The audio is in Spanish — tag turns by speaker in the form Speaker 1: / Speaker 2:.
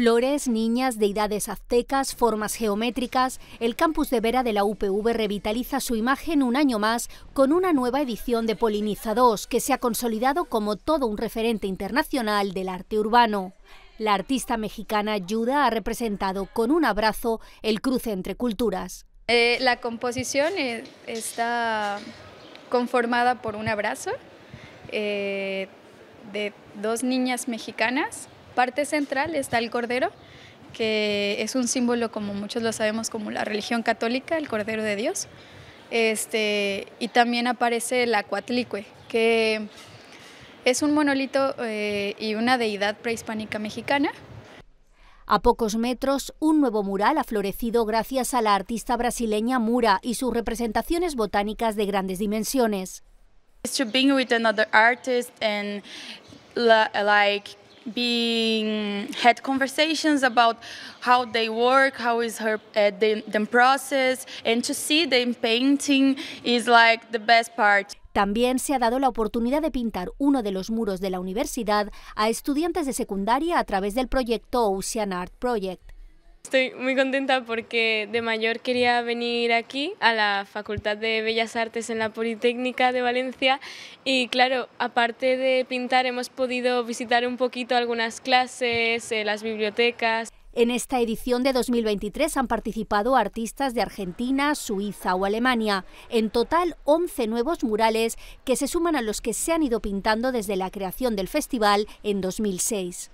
Speaker 1: Flores, niñas, deidades aztecas, formas geométricas, el campus de Vera de la UPV revitaliza su imagen un año más con una nueva edición de Poliniza II... que se ha consolidado como todo un referente internacional del arte urbano. La artista mexicana Yuda ha representado con un abrazo el cruce entre culturas. Eh, la
Speaker 2: composición e, está conformada por un abrazo eh, de dos niñas mexicanas parte central está el cordero, que es un símbolo, como muchos lo sabemos, como la religión católica, el cordero de Dios. Este, y también aparece la Cuatlicue, que
Speaker 1: es un monolito eh, y una deidad prehispánica mexicana. A pocos metros, un nuevo mural ha florecido gracias a la artista brasileña Mura y sus representaciones botánicas de grandes dimensiones.
Speaker 3: to be with another artist and like being had conversations about how they work, how is her uh, the, the process, and to see them painting is like the best part. También se ha dado la oportunidad de
Speaker 1: pintar uno de los muros de la universidad a estudiantes de secundaria a través del proyecto Ocean Art Project.
Speaker 4: Estoy muy contenta porque de mayor quería venir aquí a la Facultad de Bellas Artes en la Politécnica de Valencia y claro, aparte de pintar hemos podido visitar un poquito algunas clases, eh, las bibliotecas.
Speaker 1: En esta edición de 2023 han participado artistas de Argentina, Suiza o Alemania. En total, 11 nuevos murales que se suman a los que se han ido pintando desde la creación del festival en 2006.